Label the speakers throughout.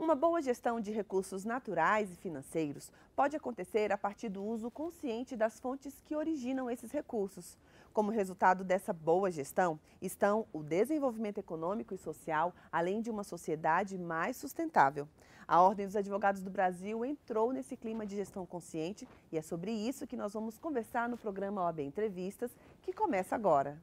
Speaker 1: Uma boa gestão de recursos naturais e financeiros pode acontecer a partir do uso consciente das fontes que originam esses recursos. Como resultado dessa boa gestão estão o desenvolvimento econômico e social, além de uma sociedade mais sustentável. A Ordem dos Advogados do Brasil entrou nesse clima de gestão consciente e é sobre isso que nós vamos conversar no programa OAB Entrevistas, que começa agora.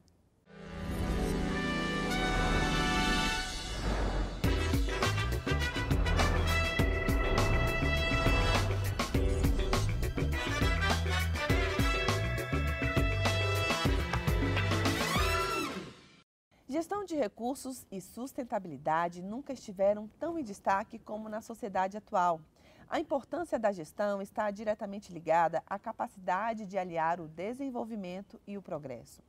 Speaker 1: Gestão de recursos e sustentabilidade nunca estiveram tão em destaque como na sociedade atual. A importância da gestão está diretamente ligada à capacidade de aliar o desenvolvimento e o progresso.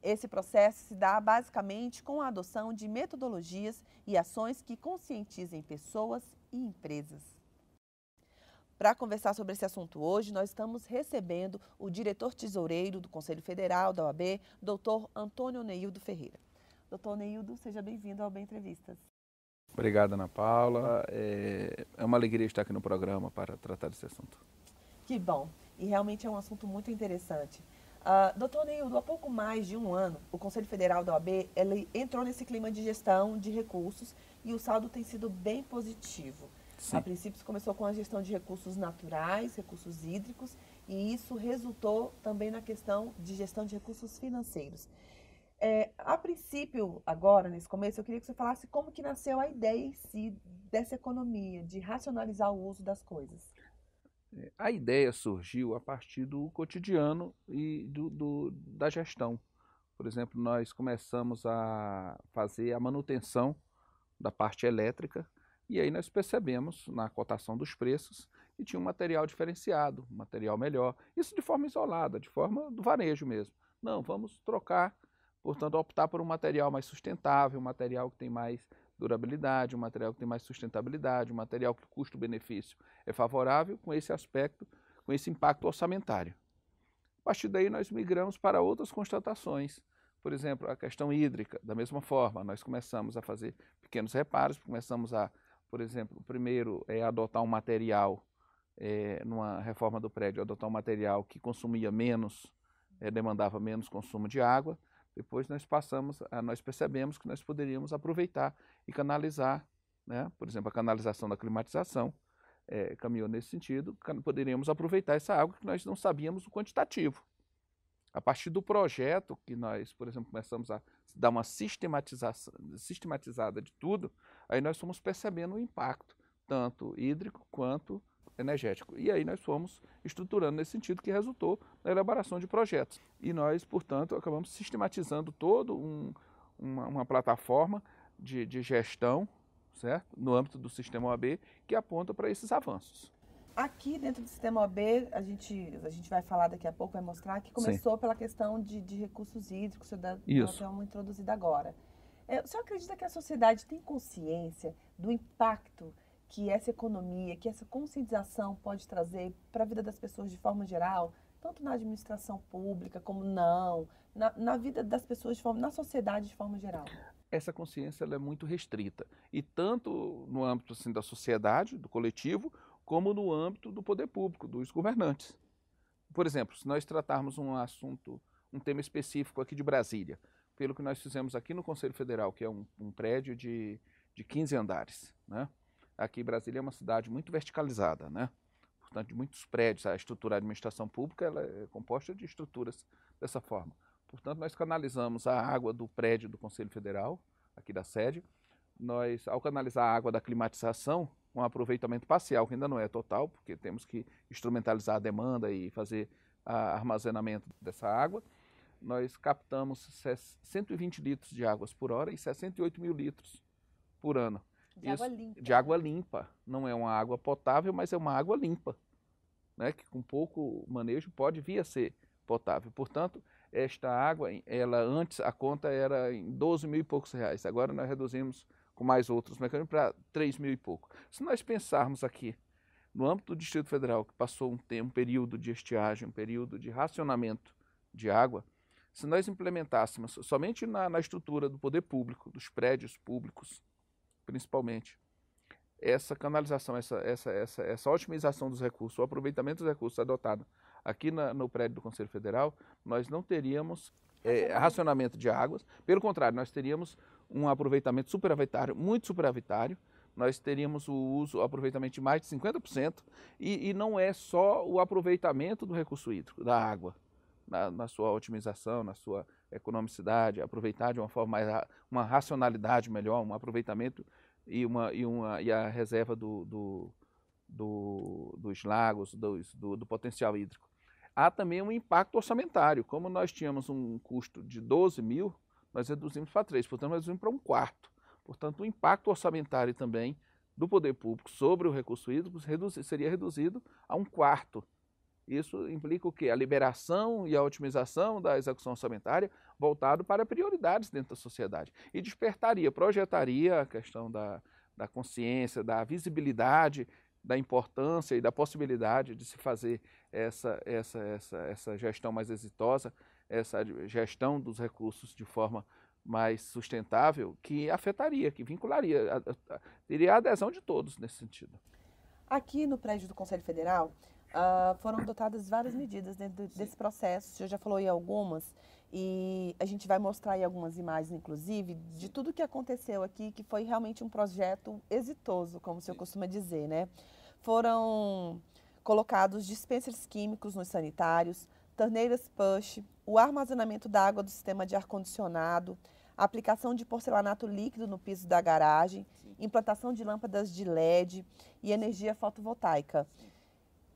Speaker 1: Esse processo se dá basicamente com a adoção de metodologias e ações que conscientizem pessoas e empresas. Para conversar sobre esse assunto hoje, nós estamos recebendo o diretor tesoureiro do Conselho Federal da OAB, doutor Antônio Neildo Ferreira. Doutor Neildo, seja bem-vindo ao Bem Entrevistas.
Speaker 2: Obrigado, Ana Paula. É, é uma alegria estar aqui no programa para tratar desse assunto.
Speaker 1: Que bom. E realmente é um assunto muito interessante. Uh, doutor Neildo, há pouco mais de um ano, o Conselho Federal da OAB ele entrou nesse clima de gestão de recursos e o saldo tem sido bem positivo. Sim. A princípio, começou com a gestão de recursos naturais, recursos hídricos, e isso resultou também na questão de gestão de recursos financeiros. É, a princípio, agora, nesse começo, eu queria que você falasse como que nasceu a ideia em si dessa economia, de racionalizar o uso das coisas.
Speaker 2: A ideia surgiu a partir do cotidiano e do, do da gestão. Por exemplo, nós começamos a fazer a manutenção da parte elétrica e aí nós percebemos na cotação dos preços que tinha um material diferenciado, um material melhor. Isso de forma isolada, de forma do varejo mesmo. Não, vamos trocar Portanto, optar por um material mais sustentável, um material que tem mais durabilidade, um material que tem mais sustentabilidade, um material que o custo-benefício é favorável com esse aspecto, com esse impacto orçamentário. A partir daí, nós migramos para outras constatações. Por exemplo, a questão hídrica, da mesma forma, nós começamos a fazer pequenos reparos, começamos a, por exemplo, primeiro é adotar um material, é, numa reforma do prédio, adotar um material que consumia menos, é, demandava menos consumo de água, depois nós passamos, nós percebemos que nós poderíamos aproveitar e canalizar, né? por exemplo, a canalização da climatização é, caminhou nesse sentido, poderíamos aproveitar essa água que nós não sabíamos o quantitativo. A partir do projeto que nós, por exemplo, começamos a dar uma sistematização, sistematizada de tudo, aí nós fomos percebendo o impacto, tanto hídrico quanto energético. E aí nós fomos estruturando nesse sentido que resultou na elaboração de projetos. E nós, portanto, acabamos sistematizando toda um, uma, uma, plataforma de, de gestão certo? no âmbito do sistema OAB que aponta para esses avanços.
Speaker 1: Aqui dentro do sistema OAB, a gente, a gente vai falar daqui a pouco, vai mostrar que começou Sim. pela questão de, de recursos hídricos, que nós uma introduzida agora. É, o senhor acredita que a sociedade tem consciência do impacto que essa economia, que essa conscientização pode trazer para a vida das pessoas de forma geral, tanto na administração pública como não, na, na vida das pessoas de forma, na sociedade de forma geral?
Speaker 2: Essa consciência é muito restrita e tanto no âmbito assim da sociedade, do coletivo, como no âmbito do poder público, dos governantes. Por exemplo, se nós tratarmos um assunto, um tema específico aqui de Brasília, pelo que nós fizemos aqui no Conselho Federal, que é um, um prédio de, de 15 andares, né? Aqui Brasília é uma cidade muito verticalizada, né? Portanto, de muitos prédios. A estrutura da administração pública ela é composta de estruturas dessa forma. Portanto, nós canalizamos a água do prédio do Conselho Federal, aqui da sede. Nós, ao canalizar a água da climatização, um aproveitamento parcial, que ainda não é total, porque temos que instrumentalizar a demanda e fazer a armazenamento dessa água. Nós captamos 120 litros de águas por hora e 68 mil litros por ano. De isso, água limpa. De água limpa. Não é uma água potável, mas é uma água limpa, né? que com pouco manejo pode vir a ser potável. Portanto, esta água, ela antes a conta era em 12 mil e poucos reais. Agora nós reduzimos com mais outros mecanismos para 3 mil e pouco. Se nós pensarmos aqui no âmbito do Distrito Federal, que passou um, tempo, um período de estiagem, um período de racionamento de água, se nós implementássemos somente na, na estrutura do poder público, dos prédios públicos, principalmente. Essa canalização, essa, essa, essa, essa otimização dos recursos, o aproveitamento dos recursos adotado aqui na, no prédio do Conselho Federal, nós não teríamos é, racionamento de águas. Pelo contrário, nós teríamos um aproveitamento superavitário, muito superavitário. Nós teríamos o uso, o aproveitamento de mais de 50%, e, e não é só o aproveitamento do recurso hídrico, da água, na, na sua otimização, na sua economicidade, aproveitar de uma forma mais, uma racionalidade melhor, um aproveitamento e, uma, e, uma, e a reserva do, do, do dos lagos, dos, do, do potencial hídrico. Há também um impacto orçamentário. Como nós tínhamos um custo de 12 mil, nós reduzimos para 3, portanto, nós reduzimos para um quarto. Portanto, o impacto orçamentário também do poder público sobre o recurso hídrico seria reduzido a um quarto isso implica o quê? A liberação e a otimização da execução orçamentária voltado para prioridades dentro da sociedade. E despertaria, projetaria a questão da, da consciência, da visibilidade, da importância e da possibilidade de se fazer essa, essa, essa, essa gestão mais exitosa, essa gestão dos recursos de forma mais sustentável, que afetaria, que vincularia, teria a adesão de todos nesse sentido.
Speaker 1: Aqui no prédio do Conselho Federal, Uh, foram adotadas várias medidas dentro Sim. desse processo. O senhor já falou aí algumas e a gente vai mostrar aí algumas imagens, inclusive, Sim. de tudo que aconteceu aqui, que foi realmente um projeto exitoso, como o senhor Sim. costuma dizer, né? Foram colocados dispensers químicos nos sanitários, torneiras push, o armazenamento da água do sistema de ar-condicionado, aplicação de porcelanato líquido no piso da garagem, implantação de lâmpadas de LED e energia fotovoltaica. Sim.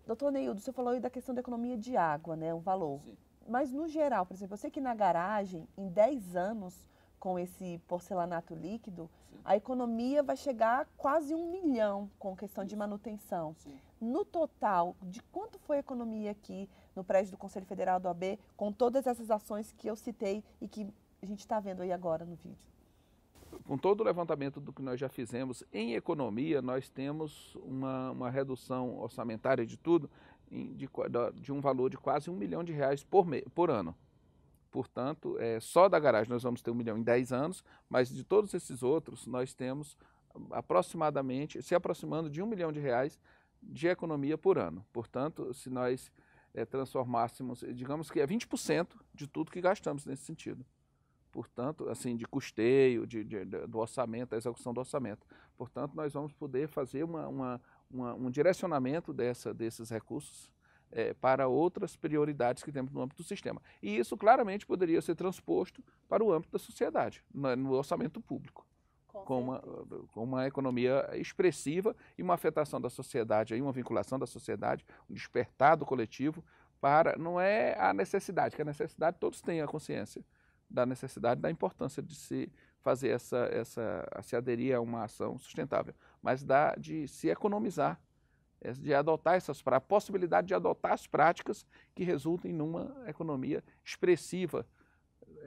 Speaker 1: Doutor Neildo, você falou aí da questão da economia de água, né? Um valor. Sim. Mas no geral, por exemplo, eu sei que na garagem, em 10 anos, com esse porcelanato líquido, Sim. a economia vai chegar a quase um milhão com questão de manutenção. Sim. No total, de quanto foi a economia aqui no prédio do Conselho Federal do AB, com todas essas ações que eu citei e que a gente está vendo aí agora no vídeo?
Speaker 2: com todo o levantamento do que nós já fizemos em economia, nós temos uma, uma redução orçamentária de tudo de, de, um valor de quase um milhão de reais por, me, por ano. Portanto, é, só da garagem nós vamos ter um milhão em 10 anos, mas de todos esses outros nós temos aproximadamente, se aproximando de um milhão de reais de economia por ano. Portanto, se nós é, transformássemos, digamos que é 20% de tudo que gastamos nesse sentido. Portanto, assim, de custeio, de, de, de, do orçamento, da execução do orçamento. Portanto, nós vamos poder fazer uma, uma, uma, um direcionamento dessa, desses recursos é, para outras prioridades que temos no âmbito do sistema. E isso claramente poderia ser transposto para o âmbito da sociedade, no, no orçamento público. Com, uma, uh, com uma economia expressiva e uma afetação da sociedade, aí, uma vinculação da sociedade, um despertado coletivo para. Não é a necessidade, que a necessidade todos têm a consciência da necessidade, da importância de se fazer essa, essa se aderir a uma ação sustentável, mas da, de se economizar, eh, de adotar essas a possibilidade de adotar as práticas que resultem numa economia expressiva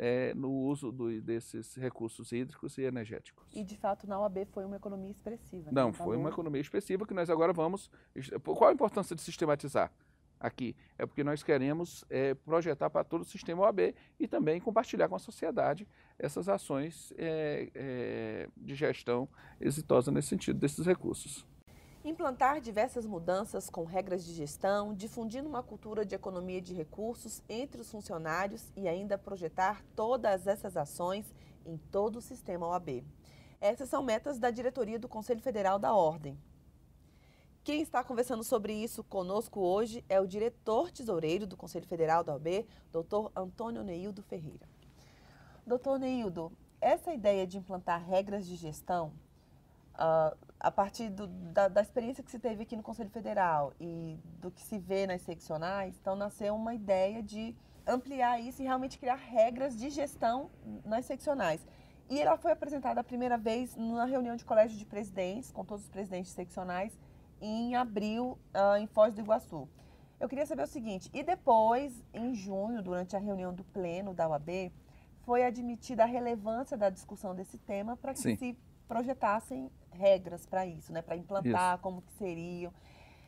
Speaker 2: é, no uso do, desses recursos hídricos e energéticos.
Speaker 1: E de fato na OAB foi uma economia expressiva. Né? Não, foi uma economia
Speaker 2: expressiva que nós agora vamos. Qual a importância de sistematizar? aqui. É porque nós queremos é, projetar para todo o sistema OAB e também compartilhar com a sociedade essas ações é, é, de gestão exitosa nesse sentido desses recursos.
Speaker 1: Implantar diversas mudanças com regras de gestão, difundindo uma cultura de economia de recursos entre os funcionários e ainda projetar todas essas ações em todo o sistema OAB. Essas são metas da diretoria do Conselho Federal da Ordem. Quem está conversando sobre isso conosco hoje é o diretor tesoureiro do Conselho Federal da OAB, doutor Antônio Neildo Ferreira. Doutor Neildo, essa ideia de implantar regras de gestão, uh, a partir do, da, da, experiência que se teve aqui no Conselho Federal e do que se vê nas seccionais, então nasceu uma ideia de ampliar isso e realmente criar regras de gestão nas seccionais. E ela foi apresentada a primeira vez na reunião de colégio de presidentes, com todos os presidentes seccionais, em abril uh, em Foz do Iguaçu. Eu queria saber o seguinte, e depois, em junho, durante a reunião do pleno da UAB, foi admitida a relevância da discussão desse tema para que Sim. se projetassem regras para isso, né, para implantar, isso. como que seriam.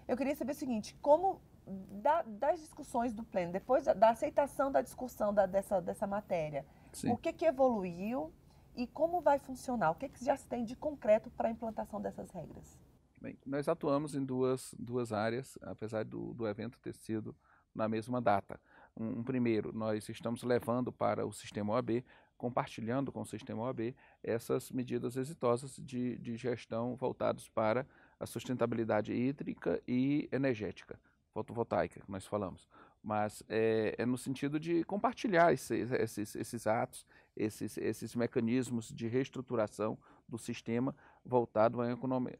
Speaker 1: Eu queria saber o seguinte, como da, das discussões do pleno, depois da, da aceitação da discussão da, dessa, dessa matéria, Sim. o que, que evoluiu e como vai funcionar? O que, que já se tem de concreto para a implantação dessas regras? Bem,
Speaker 2: nós atuamos em duas, duas áreas, apesar do, do evento ter sido na mesma data. Um, um, primeiro, nós estamos levando para o sistema OAB, compartilhando com o sistema OAB, essas medidas exitosas de, de gestão voltadas para a sustentabilidade hídrica e energética, fotovoltaica, que nós falamos. Mas é, é no sentido de compartilhar esses, esses, esses atos, esses, esses mecanismos de reestruturação do sistema voltado à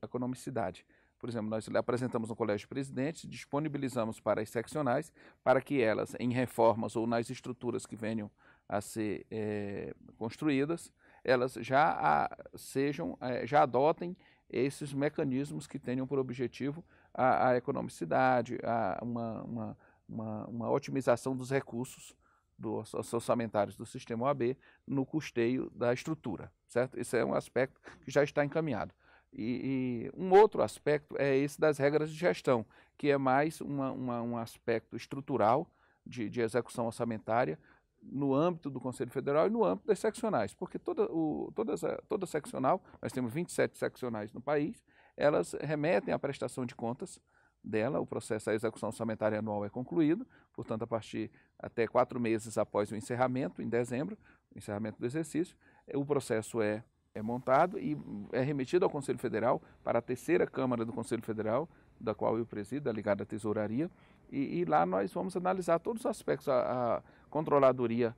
Speaker 2: economicidade. Por exemplo, nós apresentamos no Colégio Presidente, disponibilizamos para as seccionais, para que elas, em reformas ou nas estruturas que venham a ser é, construídas, elas já a, sejam, eh, já adotem esses mecanismos que tenham por objetivo a, a economicidade, a, uma, uma, uma, uma otimização dos recursos dos orçamentários do sistema OAB no custeio da estrutura, certo? Esse é um aspecto que já está encaminhado. E, e um outro aspecto é esse das regras de gestão, que é mais uma, uma, um aspecto estrutural de, de execução orçamentária, no âmbito do Conselho Federal e no âmbito das seccionais, porque toda, o, toda, toda seccional, nós temos 27 seccionais no país, elas remetem à prestação de contas dela, o processo da execução orçamentária anual é concluído, portanto, a partir até quatro meses após o encerramento, em dezembro, o encerramento do exercício, é, o processo é, é montado e hum, é remetido ao Conselho Federal para a terceira Câmara do Conselho Federal, da qual eu presido, a ligada à tesouraria, e, e, lá nós vamos analisar todos os aspectos, a, a controladoria,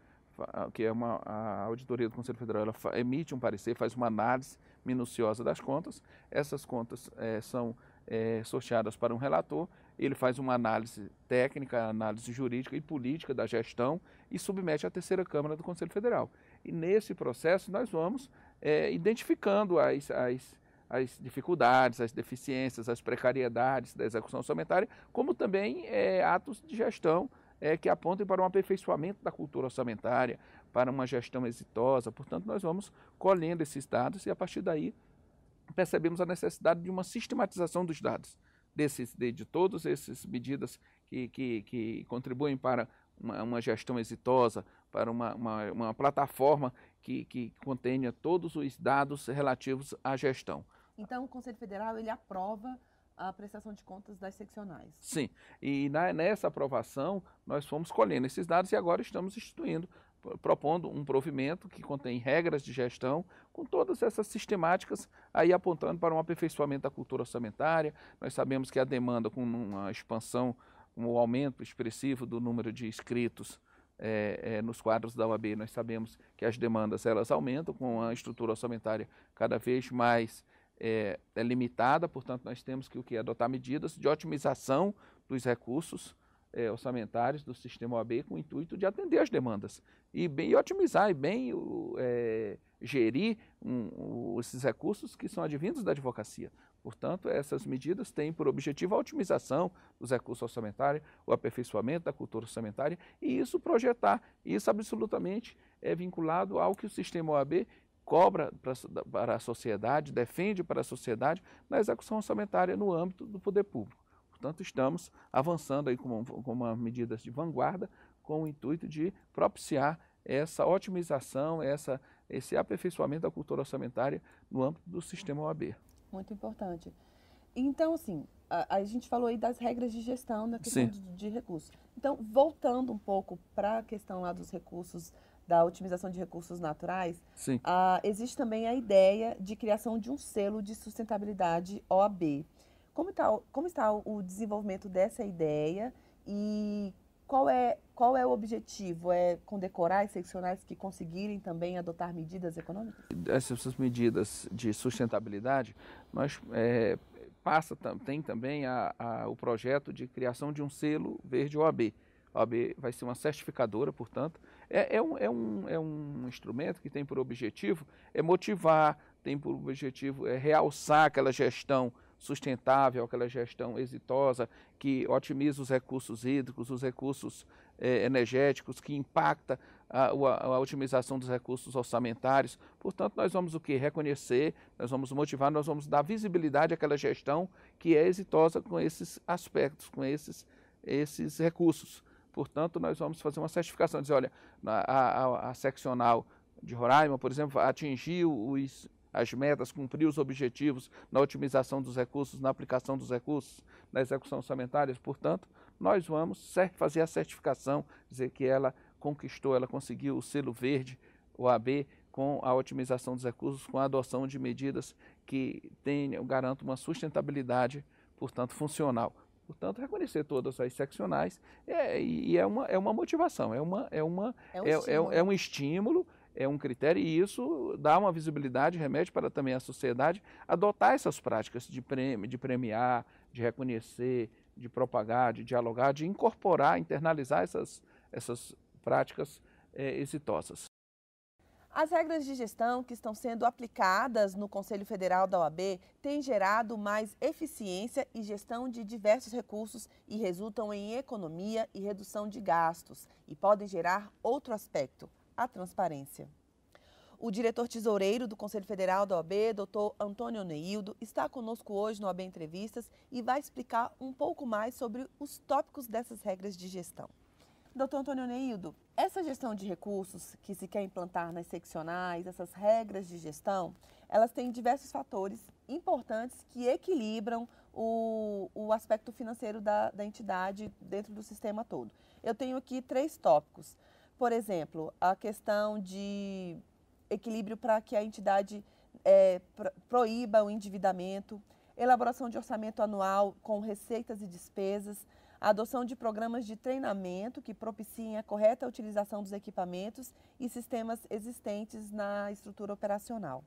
Speaker 2: que é uma a auditoria do Conselho Federal, ela emite um parecer, faz uma análise minuciosa das contas. Essas contas é, são é, sorteadas para um relator. Ele faz uma análise técnica, análise jurídica e política da gestão e submete à terceira Câmara do Conselho Federal. E nesse processo nós vamos é, identificando as, as, as, dificuldades, as deficiências, as precariedades da execução orçamentária, como também é, atos de gestão é, que apontem para um aperfeiçoamento da cultura orçamentária, para uma gestão exitosa. Portanto, nós vamos colhendo esses dados e a partir daí percebemos a necessidade de uma sistematização dos dados, desses, de, de todas essas medidas que, que, que contribuem para uma, uma, gestão exitosa, para uma, uma, uma plataforma que, que contenha todos os dados relativos à gestão.
Speaker 1: Então, o Conselho Federal ele aprova a prestação de contas das seccionais.
Speaker 2: Sim, e na, nessa aprovação nós fomos colhendo esses dados e agora estamos instituindo propondo um provimento que contém regras de gestão, com todas essas sistemáticas aí apontando para um aperfeiçoamento da cultura orçamentária. Nós sabemos que a demanda com uma expansão, com um o aumento expressivo do número de inscritos é, é, nos quadros da OAB, nós sabemos que as demandas elas aumentam com a estrutura orçamentária cada vez mais é, é limitada, portanto nós temos que o que adotar medidas de otimização dos recursos é, orçamentários do sistema OAB com o intuito de atender as demandas e bem e otimizar e bem o, é, gerir um, o, esses recursos que são advindos da advocacia. Portanto, essas medidas têm por objetivo a otimização dos recursos orçamentários, o aperfeiçoamento da cultura orçamentária e isso projetar. Isso absolutamente é vinculado ao que o sistema OAB cobra para a sociedade, defende para a sociedade na execução orçamentária no âmbito do poder público. Portanto, estamos avançando aí com, com uma medidas de vanguarda com o intuito de propiciar essa otimização, essa, esse aperfeiçoamento da cultura orçamentária no âmbito do sistema OAB.
Speaker 1: Muito importante. Então, assim, a, a gente falou aí das regras de gestão da questão de, de, recursos. Então, voltando um pouco para a questão lá dos recursos, da otimização de recursos naturais, uh, existe também a ideia de criação de um selo de sustentabilidade OAB. Tá como está, como está o desenvolvimento dessa ideia e qual é, qual é o objetivo? É condecorar as seccionais que conseguirem também adotar medidas econômicas?
Speaker 2: Essas medidas de sustentabilidade, nós é, passa, tem também a, a, o projeto de criação de um selo verde OAB. A OAB vai ser uma certificadora, portanto. É, é, um, é, um, é um instrumento que tem por objetivo é motivar, tem por objetivo é realçar aquela gestão sustentável, aquela gestão exitosa que otimiza os recursos hídricos, os recursos eh, energéticos, que impacta a, a, a, otimização dos recursos orçamentários. Portanto, nós vamos o que? Reconhecer, nós vamos motivar, nós vamos dar visibilidade àquela gestão que é exitosa com esses aspectos, com esses, esses recursos. Portanto, nós vamos fazer uma certificação, dizer, olha, a, a seccional de Roraima, por exemplo, atingiu os as metas, cumprir os objetivos na otimização dos recursos, na aplicação dos recursos, na execução orçamentária. Portanto, nós vamos fazer a certificação, dizer que ela conquistou, ela conseguiu o selo verde, o AB, com a otimização dos recursos, com a adoção de medidas que tenham, garantam uma sustentabilidade, portanto, funcional. Portanto, reconhecer todas as seccionais é, e é uma, é uma motivação, é, uma, é, uma, é, um é, é, é um estímulo é um critério e isso dá uma visibilidade, remete para também a sociedade adotar essas práticas de, de premiar, de reconhecer, de propagar, de dialogar, de incorporar, internalizar essas, essas práticas é, exitosas.
Speaker 1: As regras de gestão que estão sendo aplicadas no Conselho Federal da OAB têm gerado mais eficiência e gestão de diversos recursos e resultam em economia e redução de gastos e podem gerar outro aspecto, a transparência. O diretor tesoureiro do Conselho Federal da OAB, doutor Antônio Neildo, está conosco hoje no OAB Entrevistas e vai explicar um pouco mais sobre os tópicos dessas regras de gestão. Doutor Antônio Neildo, essa gestão de recursos que se quer implantar nas seccionais, essas regras de gestão, elas têm diversos fatores importantes que equilibram o, o aspecto financeiro da, da entidade dentro do sistema todo. Eu tenho aqui três tópicos. Por exemplo, a questão de equilíbrio para que a entidade é, proíba o endividamento, elaboração de orçamento anual com receitas e despesas, adoção de programas de treinamento que propiciem a correta utilização dos equipamentos e sistemas existentes na estrutura operacional.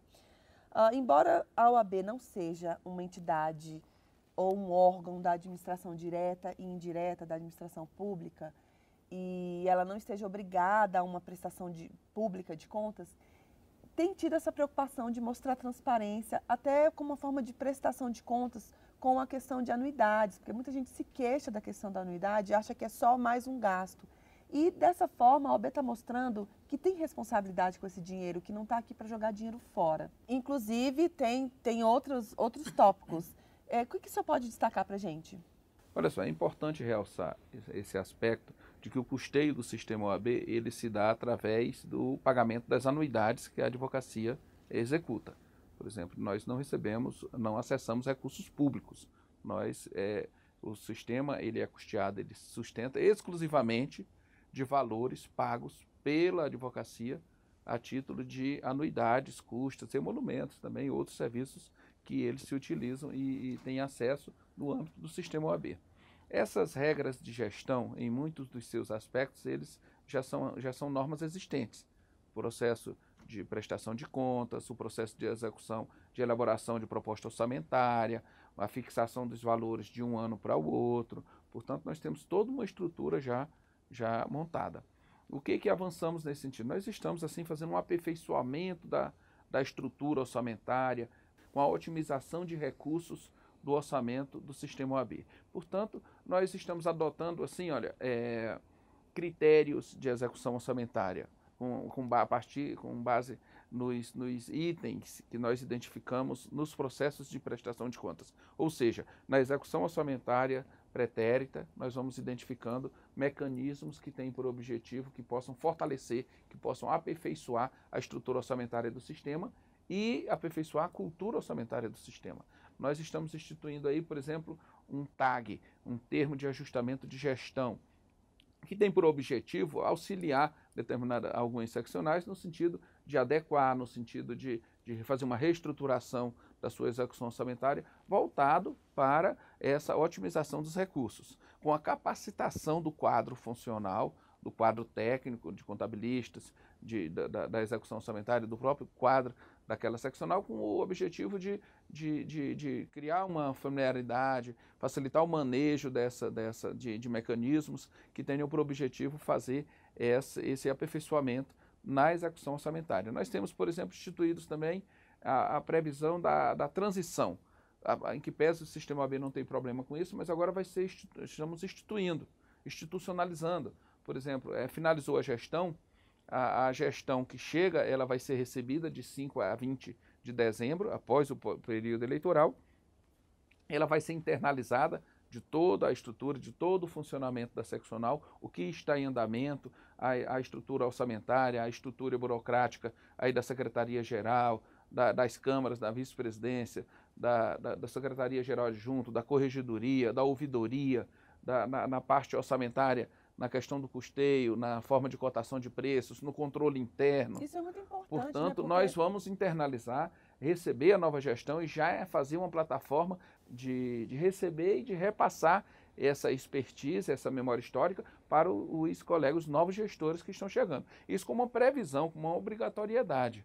Speaker 1: Uh, embora a OAB não seja uma entidade ou um órgão da administração direta e indireta da administração pública, e ela não esteja obrigada a uma prestação de, pública de contas, tem tido essa preocupação de mostrar transparência, até como uma forma de prestação de contas com a questão de anuidades, porque muita gente se queixa da questão da anuidade, acha que é só mais um gasto. E dessa forma, a OB está mostrando que tem responsabilidade com esse dinheiro, que não está aqui para jogar dinheiro fora. Inclusive, tem, tem outros, outros tópicos. É, o que, que o senhor pode destacar para a gente?
Speaker 2: Olha só, é importante realçar esse aspecto, de que o custeio do sistema OAB ele se dá através do pagamento das anuidades que a advocacia executa. Por exemplo, nós não recebemos, não acessamos recursos públicos. Nós, é, o sistema ele é custeado, ele se sustenta exclusivamente de valores pagos pela advocacia a título de anuidades, custas, emolumentos também, outros serviços que eles se utilizam e, e têm acesso no âmbito do sistema OAB. Essas regras de gestão, em muitos dos seus aspectos, eles já são, já são normas existentes. O processo de prestação de contas, o processo de execução, de elaboração de proposta orçamentária, a fixação dos valores de um ano para o outro. Portanto, nós temos toda uma estrutura já, já montada. O que, que avançamos nesse sentido? Nós estamos, assim, fazendo um aperfeiçoamento da, da estrutura orçamentária, com a otimização de recursos do orçamento do sistema OAB. Portanto, nós estamos adotando, assim, olha, é, critérios de execução orçamentária com, com, a partir, com base nos, nos, itens que nós identificamos nos processos de prestação de contas. Ou seja, na execução orçamentária pretérita, nós vamos identificando mecanismos que têm por objetivo que possam fortalecer, que possam aperfeiçoar a estrutura orçamentária do sistema e aperfeiçoar a cultura orçamentária do sistema nós estamos instituindo aí, por exemplo, um TAG, um termo de ajustamento de gestão, que tem por objetivo auxiliar determinada, alguns seccionais no sentido de adequar, no sentido de, de fazer uma reestruturação da sua execução orçamentária, voltado para essa otimização dos recursos, com a capacitação do quadro funcional, do quadro técnico, de contabilistas, de, da, da execução orçamentária, do próprio quadro daquela seccional com o objetivo de, de, de, de criar uma familiaridade, facilitar o manejo dessa, dessa, de, de mecanismos que tenham por objetivo fazer essa, esse aperfeiçoamento na execução orçamentária. Nós temos, por exemplo, instituídos também a, a previsão da, da transição, a, a, em que pese o sistema B não tem problema com isso, mas agora vai ser, estamos instituindo, institucionalizando. Por exemplo, é, finalizou a gestão, a, a, gestão que chega, ela vai ser recebida de 5 a 20 de dezembro, após o período eleitoral. Ela vai ser internalizada de toda a estrutura, de todo o funcionamento da seccional, o que está em andamento, a, a estrutura orçamentária, a estrutura burocrática aí da Secretaria-Geral, da, das câmaras, da vice-presidência, da, da, da Secretaria-Geral Adjunto, da Corregedoria, da Ouvidoria, da, na, na parte orçamentária na questão do custeio, na forma de cotação de preços, no controle interno. Isso é muito importante. Né? Portanto, né? Porque... nós vamos internalizar, receber a nova gestão e já é fazer uma plataforma de, de receber e de repassar essa expertise, essa memória histórica para os colegas, os novos gestores que estão chegando. Isso com uma previsão, com uma obrigatoriedade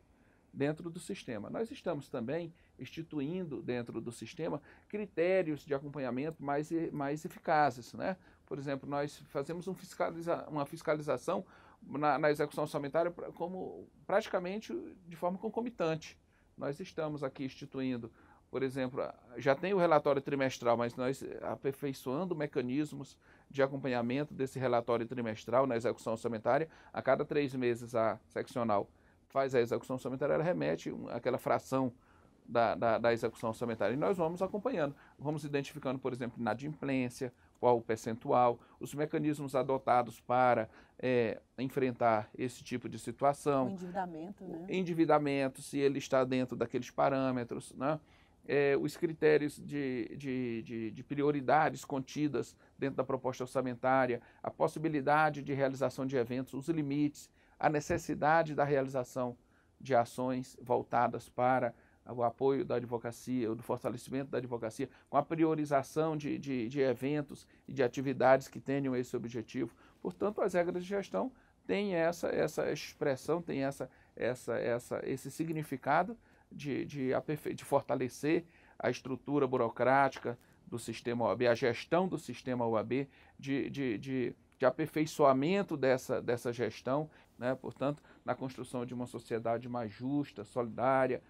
Speaker 2: dentro do sistema. Nós estamos também instituindo dentro do sistema critérios de acompanhamento mais, mais eficazes, né? Por exemplo, nós fazemos um fiscaliza uma fiscalização na, na, execução orçamentária como praticamente de forma concomitante. Nós estamos aqui instituindo, por exemplo, já tem o relatório trimestral, mas nós aperfeiçoando mecanismos de acompanhamento desse relatório trimestral na execução orçamentária. A cada três meses a seccional faz a execução orçamentária, ela remete aquela fração da, da, da execução orçamentária. E nós vamos acompanhando, vamos identificando, por exemplo, inadimplência, qual o percentual, os mecanismos adotados para é, enfrentar esse tipo de situação. O endividamento, né? Endividamento, se ele está dentro daqueles parâmetros, né? É, os critérios de, de, de, de, prioridades contidas dentro da proposta orçamentária, a possibilidade de realização de eventos, os limites, a necessidade da realização de ações voltadas para o apoio da advocacia, do fortalecimento da advocacia, com a priorização de, de, de eventos e de atividades que tenham esse objetivo. Portanto, as regras de gestão têm essa, essa expressão, têm essa, essa, essa, esse significado de, de, de fortalecer a estrutura burocrática do sistema OAB, a gestão do sistema OAB, de, de, de, de aperfeiçoamento dessa, dessa gestão, né? portanto, na construção de uma sociedade mais justa, solidária,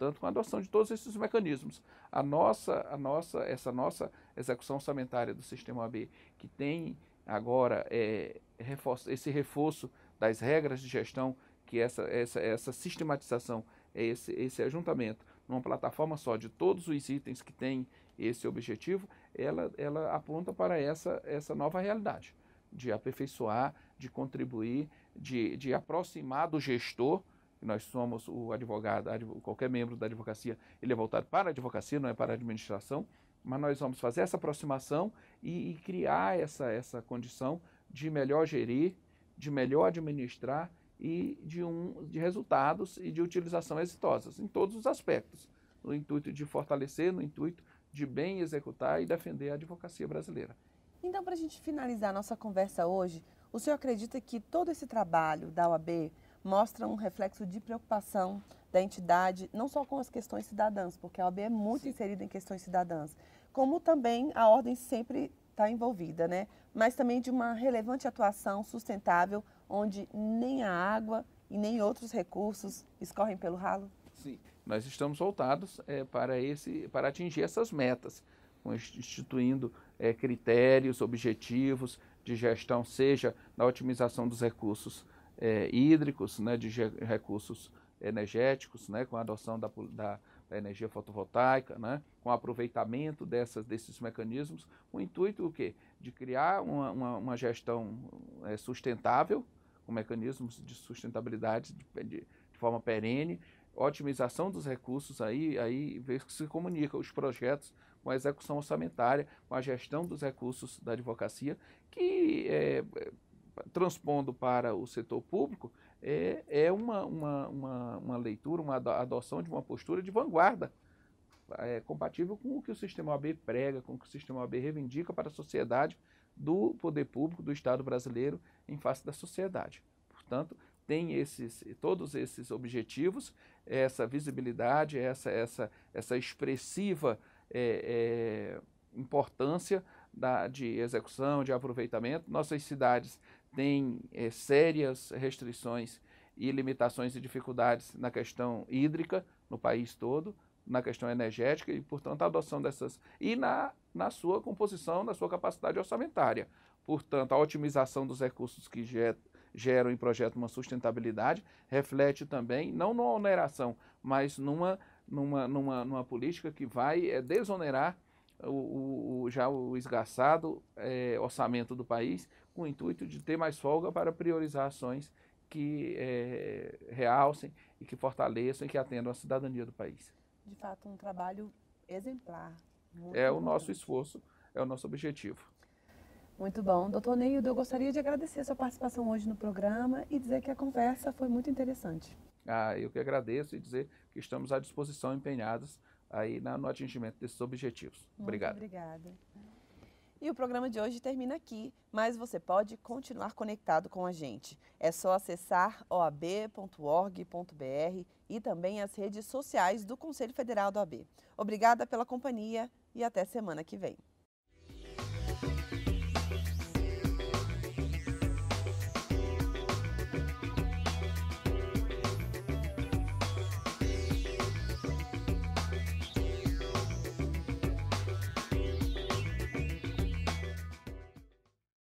Speaker 2: portanto, com a adoção de todos esses mecanismos. A nossa, a nossa, essa nossa execução orçamentária do sistema AB, que tem agora é, reforço, esse reforço das regras de gestão, que essa, essa, essa sistematização, é esse, esse ajuntamento numa plataforma só de todos os itens que têm esse objetivo, ela, ela aponta para essa, essa nova realidade de aperfeiçoar, de contribuir, de, de aproximar do gestor nós somos o advogado, qualquer membro da advocacia, ele é voltado para a advocacia, não é para a administração, mas nós vamos fazer essa aproximação e, e criar essa, essa condição de melhor gerir, de melhor administrar e de, um, de resultados e de utilização exitosas em todos os aspectos, no intuito de fortalecer, no intuito de bem executar e defender a advocacia brasileira.
Speaker 1: Então, para a gente finalizar a nossa conversa hoje, o senhor acredita que todo esse trabalho da OAB mostra um reflexo de preocupação da entidade, não só com as questões cidadãs, porque a OAB é muito Sim. inserida em questões cidadãs, como também a ordem sempre está envolvida, né? mas também de uma relevante atuação sustentável, onde nem a água e nem outros recursos escorrem pelo ralo?
Speaker 2: Sim, nós estamos voltados é, para, esse, para atingir essas metas, instituindo é, critérios, objetivos de gestão, seja na otimização dos recursos é, hídricos, né, de recursos energéticos, né, com a adoção da, da, da energia fotovoltaica, né, com o aproveitamento dessas, desses mecanismos, o intuito o quê? De criar uma, uma, uma gestão é, sustentável, com mecanismos de sustentabilidade de, de, de forma perene, otimização dos recursos, aí, aí ver se comunica os projetos com a execução orçamentária, com a gestão dos recursos da advocacia, que é, transpondo para o setor público, é, é uma, uma, uma, uma leitura, uma adoção de uma postura de vanguarda, é, compatível com o que o sistema OAB prega, com o que o sistema OAB reivindica para a sociedade do poder público, do Estado brasileiro, em face da sociedade. Portanto, tem esses, todos esses objetivos, essa visibilidade, essa, essa, essa expressiva é, é, importância da, de execução, de aproveitamento. Nossas cidades tem é, sérias restrições e limitações e dificuldades na questão hídrica no país todo, na questão energética e, portanto, a adoção dessas. e na, na sua composição, na sua capacidade orçamentária. Portanto, a otimização dos recursos que geram em projeto uma sustentabilidade reflete também, não numa oneração, mas numa, numa, numa, numa política que vai é, desonerar o, o, já o esgaçado é, eh, orçamento do país com o intuito de ter mais folga para priorizar ações que é, realcem e que fortaleçam e que atendam a cidadania do país.
Speaker 1: De fato, um trabalho exemplar. É o nosso
Speaker 2: esforço, é o nosso objetivo.
Speaker 1: Muito bom. Doutor Neildo, eu gostaria de agradecer a sua participação hoje no programa e dizer que a conversa foi muito interessante.
Speaker 2: Ah, eu que agradeço e dizer que estamos à disposição, empenhados aí no atingimento desses objetivos. Muito obrigado.
Speaker 1: Obrigada. E o programa de hoje termina aqui, mas você pode continuar conectado com a gente. É só acessar oab.org.br e também as redes sociais do Conselho Federal da OAB. Obrigada pela companhia e até semana que vem.